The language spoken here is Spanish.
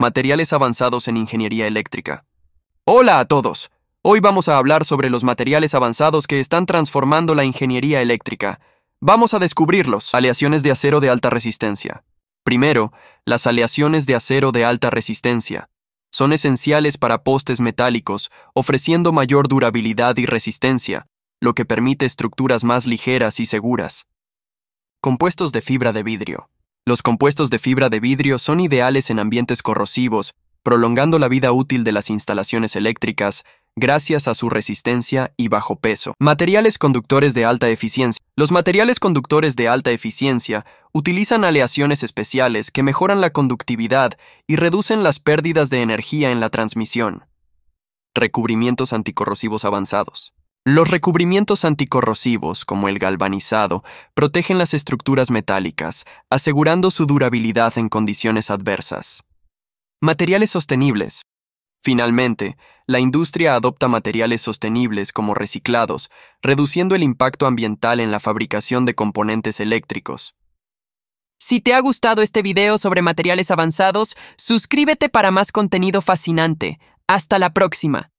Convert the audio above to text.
Materiales avanzados en ingeniería eléctrica. Hola a todos. Hoy vamos a hablar sobre los materiales avanzados que están transformando la ingeniería eléctrica. Vamos a descubrirlos. Aleaciones de acero de alta resistencia. Primero, las aleaciones de acero de alta resistencia. Son esenciales para postes metálicos, ofreciendo mayor durabilidad y resistencia, lo que permite estructuras más ligeras y seguras. Compuestos de fibra de vidrio. Los compuestos de fibra de vidrio son ideales en ambientes corrosivos, prolongando la vida útil de las instalaciones eléctricas gracias a su resistencia y bajo peso. Materiales conductores de alta eficiencia. Los materiales conductores de alta eficiencia utilizan aleaciones especiales que mejoran la conductividad y reducen las pérdidas de energía en la transmisión. Recubrimientos anticorrosivos avanzados. Los recubrimientos anticorrosivos, como el galvanizado, protegen las estructuras metálicas, asegurando su durabilidad en condiciones adversas. Materiales sostenibles. Finalmente, la industria adopta materiales sostenibles como reciclados, reduciendo el impacto ambiental en la fabricación de componentes eléctricos. Si te ha gustado este video sobre materiales avanzados, suscríbete para más contenido fascinante. Hasta la próxima.